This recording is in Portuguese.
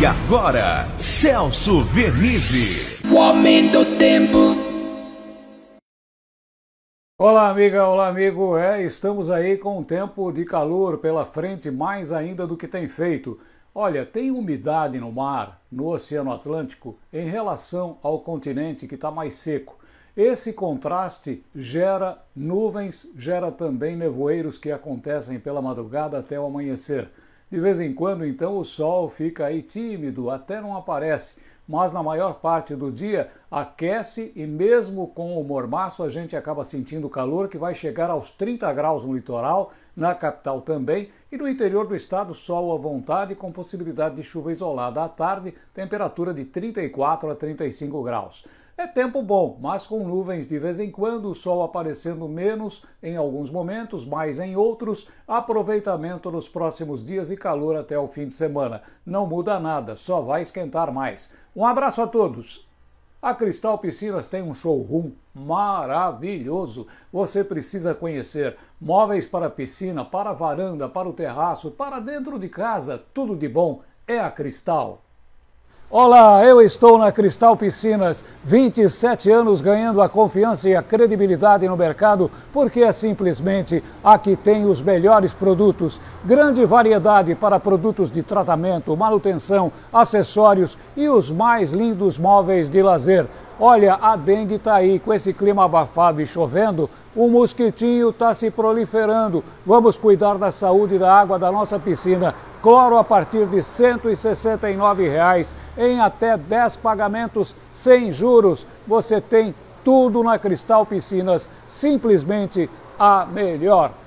E agora, Celso Vernizzi. O aumento do tempo. Olá, amiga, olá, amigo. É, estamos aí com um tempo de calor pela frente, mais ainda do que tem feito. Olha, tem umidade no mar, no Oceano Atlântico, em relação ao continente que está mais seco. Esse contraste gera nuvens, gera também nevoeiros que acontecem pela madrugada até o amanhecer. De vez em quando, então, o sol fica aí tímido, até não aparece, mas na maior parte do dia aquece e mesmo com o mormaço a gente acaba sentindo calor que vai chegar aos 30 graus no litoral, na capital também, e no interior do estado sol à vontade com possibilidade de chuva isolada à tarde, temperatura de 34 a 35 graus. É tempo bom, mas com nuvens de vez em quando, o sol aparecendo menos em alguns momentos, mais em outros, aproveitamento nos próximos dias e calor até o fim de semana. Não muda nada, só vai esquentar mais. Um abraço a todos! A Cristal Piscinas tem um showroom maravilhoso. Você precisa conhecer móveis para piscina, para varanda, para o terraço, para dentro de casa, tudo de bom é a Cristal. Olá, eu estou na Cristal Piscinas, 27 anos ganhando a confiança e a credibilidade no mercado, porque é simplesmente a que tem os melhores produtos. Grande variedade para produtos de tratamento, manutenção, acessórios e os mais lindos móveis de lazer. Olha, a dengue está aí, com esse clima abafado e chovendo, o mosquitinho está se proliferando. Vamos cuidar da saúde da água da nossa piscina. Cloro a partir de R$ 169,00 em até 10 pagamentos sem juros. Você tem tudo na Cristal Piscinas, simplesmente a melhor.